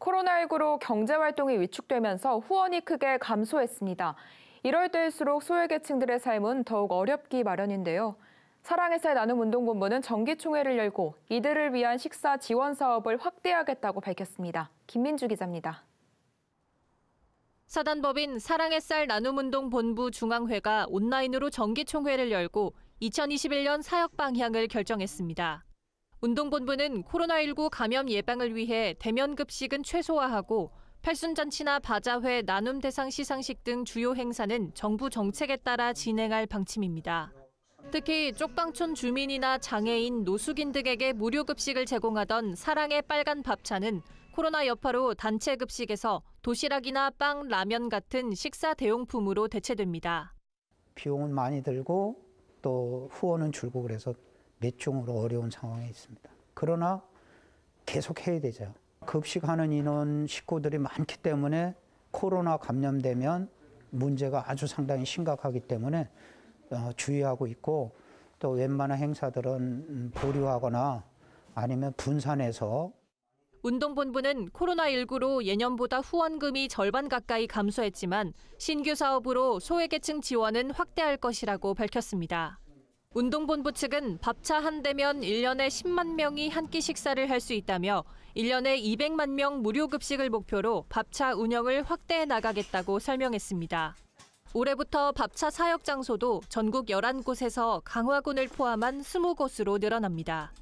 코로나19로 경제활동이 위축되면서 후원이 크게 감소했습니다. 이럴 때일수록 소외계층들의 삶은 더욱 어렵기 마련인데요. 사랑의 쌀 나눔 운동본부는 정기총회를 열고 이들을 위한 식사 지원 사업을 확대하겠다고 밝혔습니다. 김민주 기자입니다. 사단법인 사랑의 쌀 나눔 운동 본부 중앙회가 온라인으로 정기총회를 열고 2021년 사역 방향을 결정했습니다. 운동본부는 코로나19 감염 예방을 위해 대면 급식은 최소화하고 팔순잔치나 바자회, 나눔 대상 시상식 등 주요 행사는 정부 정책에 따라 진행할 방침입니다. 특히 쪽방촌 주민이나 장애인, 노숙인 등에게 무료 급식을 제공하던 사랑의 빨간 밥차는 코로나 여파로 단체 급식에서 도시락이나 빵, 라면 같은 식사 대용품으로 대체됩니다. 비용은 많이 들고 또 후원은 줄고 그래서 滅종으로 어려운 상황에 있습니다. 그러나 계속 해야 되죠. 급식하는 인원 식구들이 많기 때문에 코로나 감염되면 문제가 아주 상당히 심각하기 때문에 어, 주의하고 있고 또 웬만한 행사들은 음, 보류하거나 아니면 분산해서 운동본부는 코로나19로 예년보다 후원금이 절반 가까이 감소했지만 신규 사업으로 소외계층 지원은 확대할 것이라고 밝혔습니다. 운동본부 측은 밥차 한 대면 1년에 10만 명이 한 끼 식사를 할 수 있다며 1년에 200만 명 무료 급식을 목표로 밥차 운영을 확대해 나가겠다고 설명했습니다. 올해부터 밥차 사역 장소도 전국 11곳에서 강화군을 포함한 20곳으로 늘어납니다.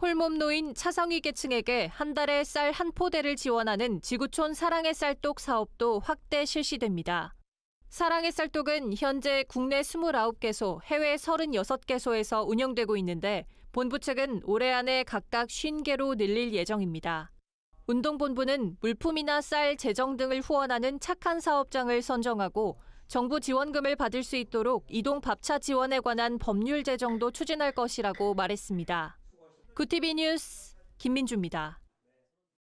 홀몸 노인 차성위 계층에게 한 달에 쌀 한 포대를 지원하는 지구촌 사랑의 쌀독 사업도 확대 실시됩니다. 사랑의 쌀독은 현재 국내 29개소, 해외 36개소에서 운영되고 있는데 본부 측은 올해 안에 각각 50개로 늘릴 예정입니다. 운동본부는 물품이나 쌀, 재정 등을 후원하는 착한 사업장을 선정하고 정부 지원금을 받을 수 있도록 이동 밥차 지원에 관한 법률 제정도 추진할 것이라고 말했습니다. 구 t v 뉴스 김민주입니다.